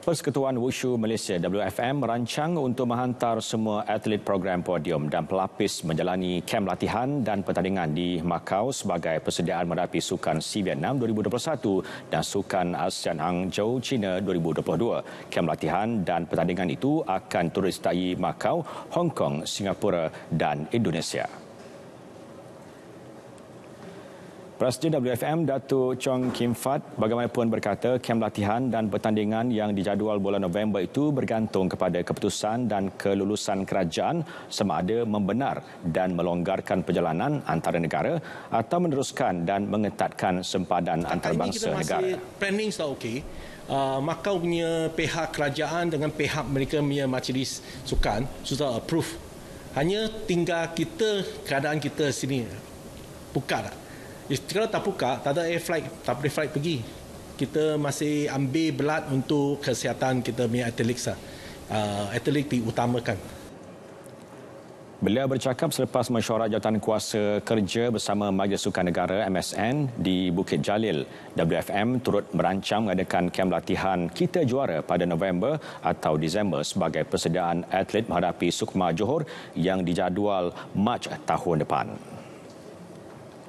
Persekutuan Wushu Malaysia WFM merancang untuk menghantar semua atlet program podium dan pelapis menjalani kem latihan dan pertandingan di Macau sebagai persediaan merapi Sukan SEA Vietnam 2021 dan Sukan ASEAN Hangzhou China 2022. Kem latihan dan pertandingan itu akan turut sertai Macau, Hong Kong, Singapura dan Indonesia. Presiden WFM Datuk Chong Kim Fat bagaimanapun berkata kem latihan dan pertandingan yang dijadual bulan November itu bergantung kepada keputusan dan kelulusan kerajaan sama ada membenar dan melonggarkan perjalanan antara negara atau meneruskan dan mengetatkan sempadan antarabangsa negara. Planning sudah okey. Uh, Makau punya pihak kerajaan dengan pihak mereka punya majlis sukan sudah approve. Hanya tinggal kita keadaan kita sini. Buka tak? Lah kalau tak buka, tak ada air flight, tak boleh flight pergi. Kita masih ambil belat untuk kesihatan kita punya Atletik Uh, lah. ah, atlet diutamakan. Beliau bercakap selepas mesyuarat jawatan kuasa kerja bersama Majlis Sukan Negara MSN di Bukit Jalil. WFM turut merancang mengadakan kem latihan kita juara pada November atau Disember sebagai persediaan atlet menghadapi Sukma Johor yang dijadual Mac tahun depan.